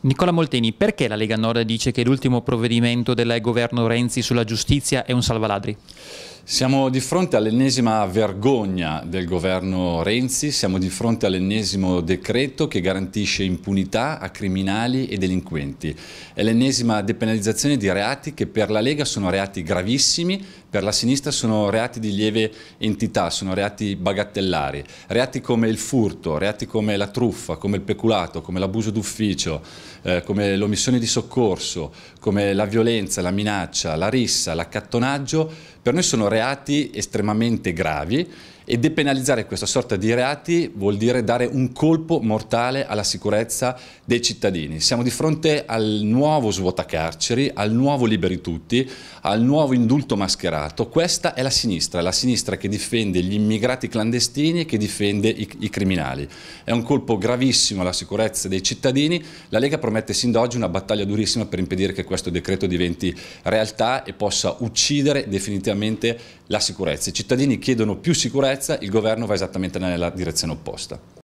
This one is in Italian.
Nicola Molteni, perché la Lega Nord dice che l'ultimo provvedimento del governo Renzi sulla giustizia è un salvaladri? Siamo di fronte all'ennesima vergogna del governo Renzi, siamo di fronte all'ennesimo decreto che garantisce impunità a criminali e delinquenti. È l'ennesima depenalizzazione di reati che per la Lega sono reati gravissimi, per la sinistra sono reati di lieve entità, sono reati bagatellari, reati come il furto, reati come la truffa, come il peculato, come l'abuso d'ufficio, eh, come l'omissione di soccorso, come la violenza, la minaccia, la rissa, l'accattonaggio, per noi sono reati estremamente gravi e depenalizzare questa sorta di reati vuol dire dare un colpo mortale alla sicurezza dei cittadini. Siamo di fronte al nuovo svuotacarceri, al nuovo liberi tutti, al nuovo indulto mascherato. Questa è la sinistra, la sinistra che difende gli immigrati clandestini e che difende i, i criminali. È un colpo gravissimo alla sicurezza dei cittadini. La Lega promette sin da oggi una battaglia durissima per impedire che questo decreto diventi realtà e possa uccidere definitivamente la sicurezza. I cittadini chiedono più sicurezza sicurezza il governo va esattamente nella direzione opposta.